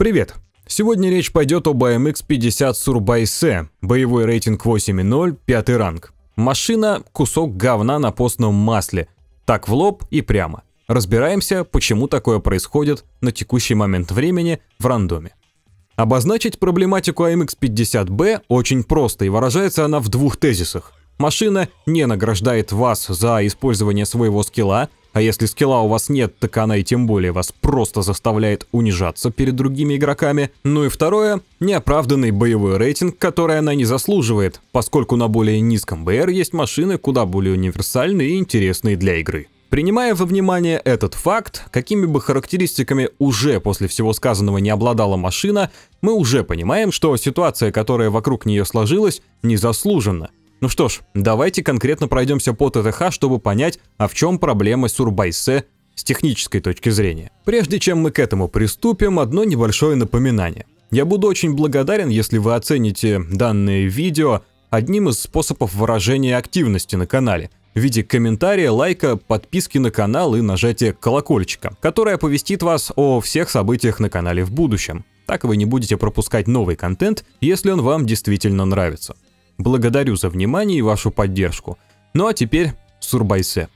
Привет! Сегодня речь пойдет об AMX-50 Surbaise, боевой рейтинг 8.0, пятый ранг. Машина – кусок говна на постном масле, так в лоб и прямо. Разбираемся, почему такое происходит на текущий момент времени в рандоме. Обозначить проблематику AMX-50B очень просто, и выражается она в двух тезисах. Машина не награждает вас за использование своего скилла, а если скилла у вас нет, так она и тем более вас просто заставляет унижаться перед другими игроками. Ну и второе, неоправданный боевой рейтинг, который она не заслуживает, поскольку на более низком БР есть машины куда более универсальные и интересные для игры. Принимая во внимание этот факт, какими бы характеристиками уже после всего сказанного не обладала машина, мы уже понимаем, что ситуация, которая вокруг нее сложилась, незаслуженно – ну что ж, давайте конкретно пройдемся по ТТХ, чтобы понять, а в чем проблема Сурбайсе с технической точки зрения. Прежде чем мы к этому приступим, одно небольшое напоминание. Я буду очень благодарен, если вы оцените данное видео одним из способов выражения активности на канале – в виде комментария, лайка, подписки на канал и нажатия колокольчика, которое повестит вас о всех событиях на канале в будущем. Так вы не будете пропускать новый контент, если он вам действительно нравится. Благодарю за внимание и вашу поддержку. Ну а теперь Сурбайсе.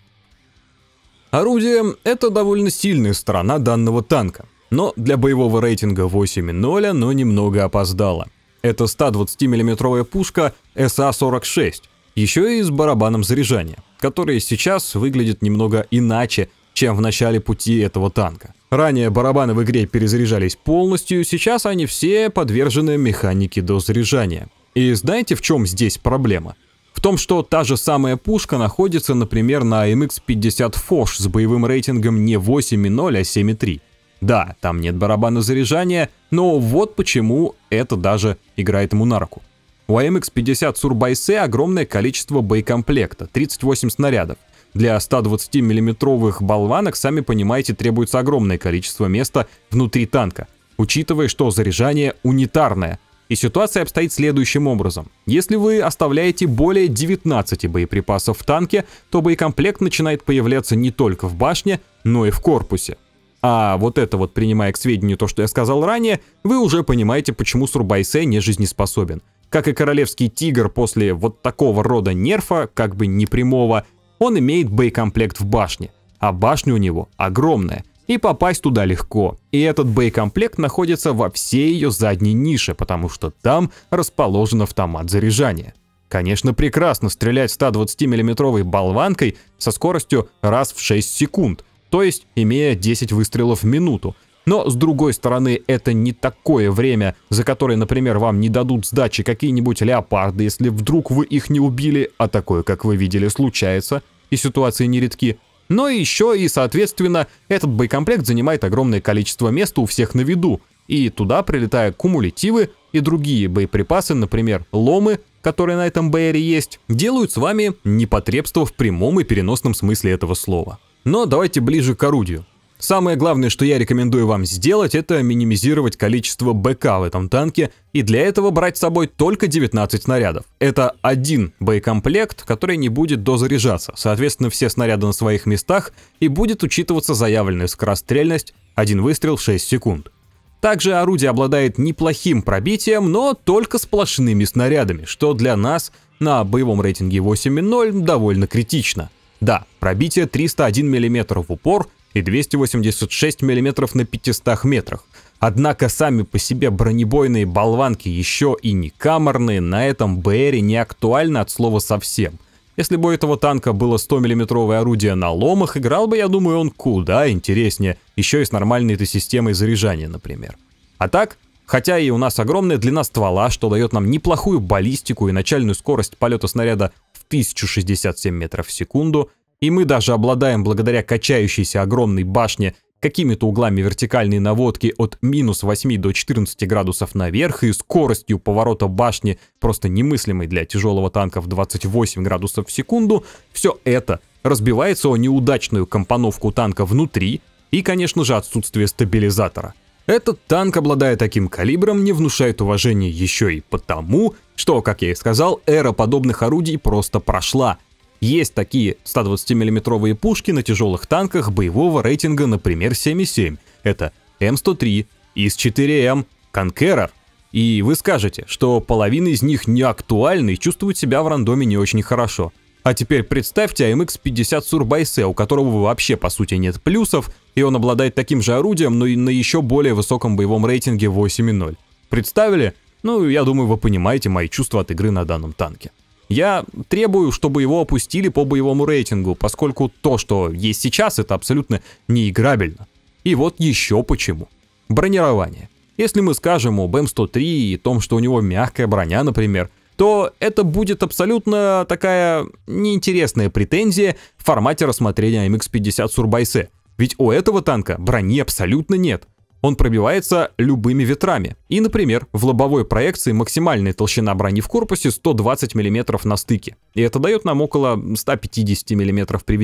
Орудие – это довольно сильная сторона данного танка, но для боевого рейтинга 8.0 оно немного опоздало. Это 120 миллиметровая пушка СА-46, еще и с барабаном заряжания, который сейчас выглядит немного иначе, чем в начале пути этого танка. Ранее барабаны в игре перезаряжались полностью, сейчас они все подвержены механике дозаряжания – и знаете, в чем здесь проблема? В том, что та же самая пушка находится, например, на MX-50 Foch с боевым рейтингом не 8.0, а 7.3. Да, там нет барабана заряжания, но вот почему это даже играет ему на руку. У AMX-50 эм Surbaise огромное количество боекомплекта, 38 снарядов. Для 120 миллиметровых болванок, сами понимаете, требуется огромное количество места внутри танка, учитывая, что заряжание унитарное, и ситуация обстоит следующим образом. Если вы оставляете более 19 боеприпасов в танке, то боекомплект начинает появляться не только в башне, но и в корпусе. А вот это вот, принимая к сведению то, что я сказал ранее, вы уже понимаете, почему Сурбайсе не жизнеспособен. Как и королевский тигр после вот такого рода нерфа, как бы непрямого, он имеет боекомплект в башне. А башня у него огромная – и попасть туда легко. И этот боекомплект находится во всей ее задней нише, потому что там расположен автомат заряжания. Конечно, прекрасно стрелять 120 миллиметровой болванкой со скоростью раз в 6 секунд, то есть имея 10 выстрелов в минуту. Но, с другой стороны, это не такое время, за которое, например, вам не дадут сдачи какие-нибудь леопарды, если вдруг вы их не убили, а такое, как вы видели, случается, и ситуации нередки – но еще и, соответственно, этот боекомплект занимает огромное количество места у всех на виду, и туда прилетая кумулятивы и другие боеприпасы, например, ломы, которые на этом БРе есть, делают с вами непотребство в прямом и переносном смысле этого слова. Но давайте ближе к орудию. Самое главное, что я рекомендую вам сделать, это минимизировать количество БК в этом танке, и для этого брать с собой только 19 снарядов. Это один боекомплект, который не будет дозаряжаться, соответственно все снаряды на своих местах, и будет учитываться заявленная скорострельность, один выстрел 6 секунд. Также орудие обладает неплохим пробитием, но только сплошными снарядами, что для нас на боевом рейтинге 8.0 довольно критично. Да, пробитие 301 мм в упор – и 286 мм на 500 метрах. Однако сами по себе бронебойные болванки еще и не камерные, на этом БРе не актуально от слова совсем. Если бы у этого танка было 100-миллиметровое орудие на ломах, играл бы, я думаю, он куда интереснее, еще и с нормальной этой системой заряжания, например. А так, хотя и у нас огромная длина ствола, что дает нам неплохую баллистику и начальную скорость полета снаряда в 1067 метров в секунду, и мы даже обладаем благодаря качающейся огромной башне какими-то углами вертикальной наводки от минус 8 до 14 градусов наверх и скоростью поворота башни, просто немыслимой для тяжелого танка в 28 градусов в секунду, все это разбивается о неудачную компоновку танка внутри и, конечно же, отсутствие стабилизатора. Этот танк, обладая таким калибром, не внушает уважения еще и потому, что, как я и сказал, эра подобных орудий просто прошла, есть такие 120 миллиметровые пушки на тяжелых танках боевого рейтинга, например, 7,7. Это М103, ИС-4М, Конкерер. И вы скажете, что половина из них не актуальны и чувствуют себя в рандоме не очень хорошо. А теперь представьте AMX-50 Surbaise, у которого вообще по сути нет плюсов, и он обладает таким же орудием, но и на еще более высоком боевом рейтинге 8.0. Представили? Ну, я думаю, вы понимаете мои чувства от игры на данном танке. Я требую, чтобы его опустили по боевому рейтингу, поскольку то, что есть сейчас, это абсолютно неиграбельно. И вот еще почему. Бронирование. Если мы скажем о БМ-103 и том, что у него мягкая броня, например, то это будет абсолютно такая неинтересная претензия в формате рассмотрения MX-50 Сурбайсе. Ведь у этого танка брони абсолютно нет. Он пробивается любыми ветрами. И, например, в лобовой проекции максимальная толщина брони в корпусе 120 мм на стыке. И это дает нам около 150 мм при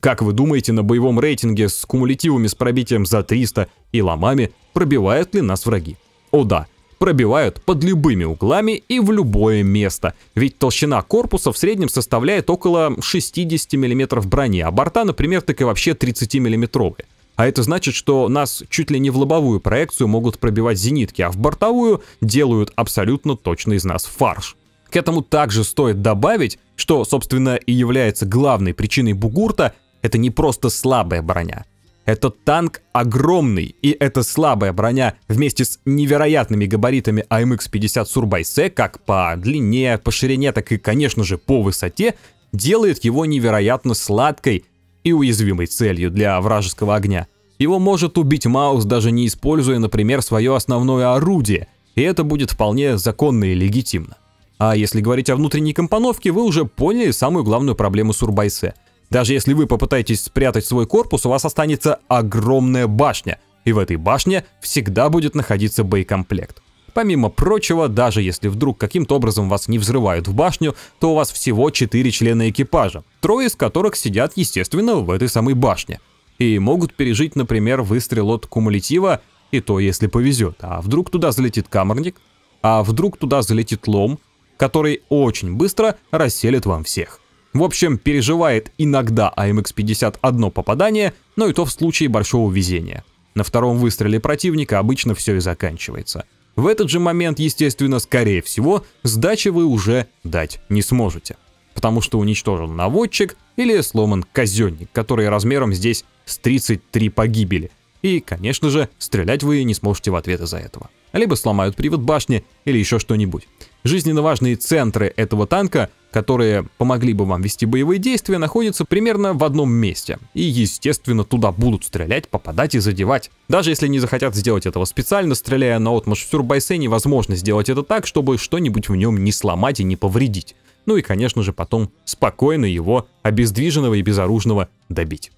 Как вы думаете, на боевом рейтинге с кумулятивами с пробитием за 300 и ломами пробивают ли нас враги? О да, пробивают под любыми углами и в любое место, ведь толщина корпуса в среднем составляет около 60 мм брони, а борта, например, так и вообще 30 миллиметровые. А это значит, что нас чуть ли не в лобовую проекцию могут пробивать зенитки, а в бортовую делают абсолютно точно из нас фарш. К этому также стоит добавить, что, собственно, и является главной причиной бугурта, это не просто слабая броня. Это танк огромный, и эта слабая броня вместе с невероятными габаритами АМХ-50 Сурбайсе, как по длине, по ширине, так и, конечно же, по высоте, делает его невероятно сладкой и уязвимой целью для вражеского огня. Его может убить Маус, даже не используя, например, свое основное орудие, и это будет вполне законно и легитимно. А если говорить о внутренней компоновке, вы уже поняли самую главную проблему Сурбайсе. Даже если вы попытаетесь спрятать свой корпус, у вас останется огромная башня, и в этой башне всегда будет находиться боекомплект. Помимо прочего, даже если вдруг каким-то образом вас не взрывают в башню, то у вас всего 4 члена экипажа, трое из которых сидят, естественно, в этой самой башне. И могут пережить, например, выстрел от кумулятива, и то, если повезет. А вдруг туда залетит камерник? А вдруг туда залетит лом, который очень быстро расселит вам всех? В общем, переживает иногда АМХ-50 одно попадание, но и то в случае большого везения. На втором выстреле противника обычно все и заканчивается – в этот же момент, естественно, скорее всего, сдачи вы уже дать не сможете. Потому что уничтожен наводчик или сломан казенник, который размером здесь с 33 погибели. И, конечно же, стрелять вы не сможете в ответ из-за этого. Либо сломают привод башни или еще что-нибудь. Жизненно важные центры этого танка, которые помогли бы вам вести боевые действия, находятся примерно в одном месте. И, естественно, туда будут стрелять, попадать и задевать. Даже если не захотят сделать этого специально, стреляя на отмаш в Сюрбайсе, невозможно сделать это так, чтобы что-нибудь в нем не сломать и не повредить. Ну и, конечно же, потом спокойно его, обездвиженного и безоружного, добить.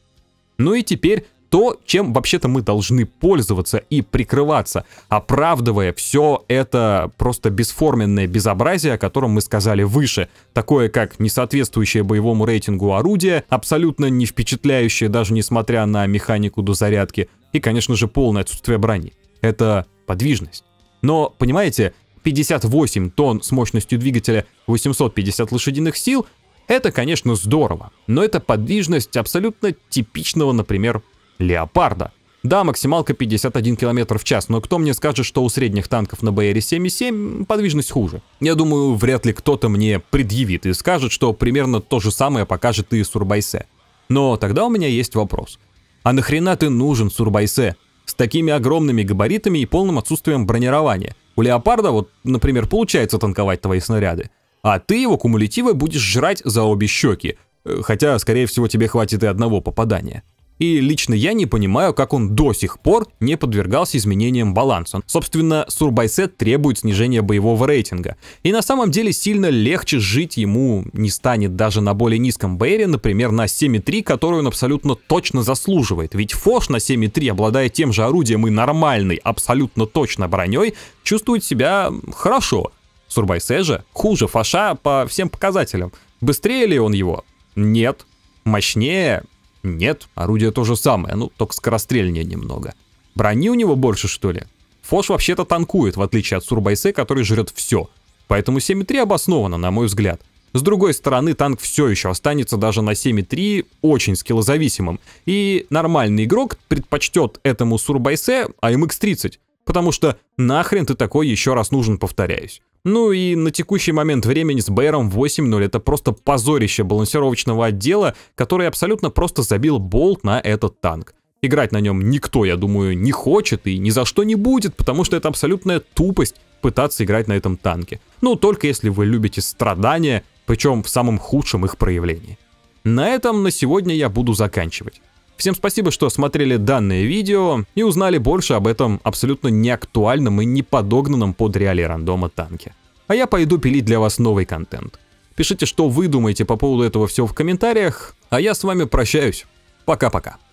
Ну и теперь то, чем вообще-то мы должны пользоваться и прикрываться, оправдывая все это просто бесформенное безобразие, о котором мы сказали выше, такое как несоответствующее боевому рейтингу орудие, абсолютно не впечатляющее даже несмотря на механику до зарядки, и, конечно же, полное отсутствие брони. Это подвижность. Но, понимаете, 58 тонн с мощностью двигателя 850 лошадиных сил это, конечно, здорово, но это подвижность абсолютно типичного, например, Леопарда. Да, максималка 51 км в час, но кто мне скажет, что у средних танков на БР-77 подвижность хуже? Я думаю, вряд ли кто-то мне предъявит и скажет, что примерно то же самое покажет и Сурбайсе. Но тогда у меня есть вопрос. А нахрена ты нужен, Сурбайсе? С такими огромными габаритами и полным отсутствием бронирования. У Леопарда вот, например, получается танковать твои снаряды. А ты его кумулятивы будешь жрать за обе щеки. Э, хотя, скорее всего, тебе хватит и одного попадания. И лично я не понимаю, как он до сих пор не подвергался изменениям баланса. Собственно, Сурбайсет требует снижения боевого рейтинга. И на самом деле сильно легче жить ему не станет даже на более низком бейре, например, на 7.3, которую он абсолютно точно заслуживает. Ведь Фош на 7.3, обладая тем же орудием и нормальной, абсолютно точно броней, чувствует себя хорошо. Сурбайсе же хуже Фаша по всем показателям. Быстрее ли он его? Нет. Мощнее? Нет, орудие то же самое, ну, только скорострельнее немного. Брони у него больше, что ли? Фош вообще-то танкует, в отличие от Сурбайсе, который жрет все. Поэтому 7.3 обосновано, на мой взгляд. С другой стороны, танк все еще останется даже на 7.3 очень скиллозависимым, и нормальный игрок предпочтет этому Сурбайсе АМХ-30, потому что нахрен ты такой еще раз нужен, повторяюсь. Ну и на текущий момент времени с Бэйром 80 это просто позорище балансировочного отдела, который абсолютно просто забил болт на этот танк. Играть на нем никто, я думаю, не хочет и ни за что не будет, потому что это абсолютная тупость пытаться играть на этом танке. Ну, только если вы любите страдания, причем в самом худшем их проявлении. На этом на сегодня я буду заканчивать. Всем спасибо, что смотрели данное видео и узнали больше об этом абсолютно неактуальном и не подогнанном под реалии рандома танке. А я пойду пилить для вас новый контент. Пишите, что вы думаете по поводу этого всего в комментариях, а я с вами прощаюсь. Пока-пока.